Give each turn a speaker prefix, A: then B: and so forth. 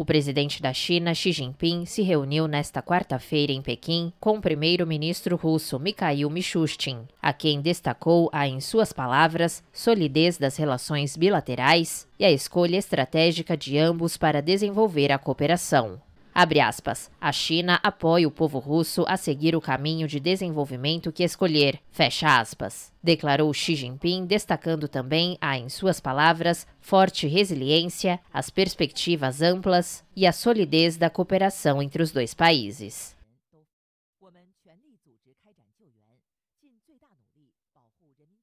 A: O presidente da China, Xi Jinping, se reuniu nesta quarta-feira em Pequim com o primeiro-ministro russo Mikhail Mishustin, a quem destacou a, em suas palavras, solidez das relações bilaterais e a escolha estratégica de ambos para desenvolver a cooperação. Abre aspas. A China apoia o povo russo a seguir o caminho de desenvolvimento que escolher. Fecha aspas. Declarou Xi Jinping, destacando também a, em suas palavras, forte resiliência, as perspectivas amplas e a solidez da cooperação entre os dois países.
B: Então,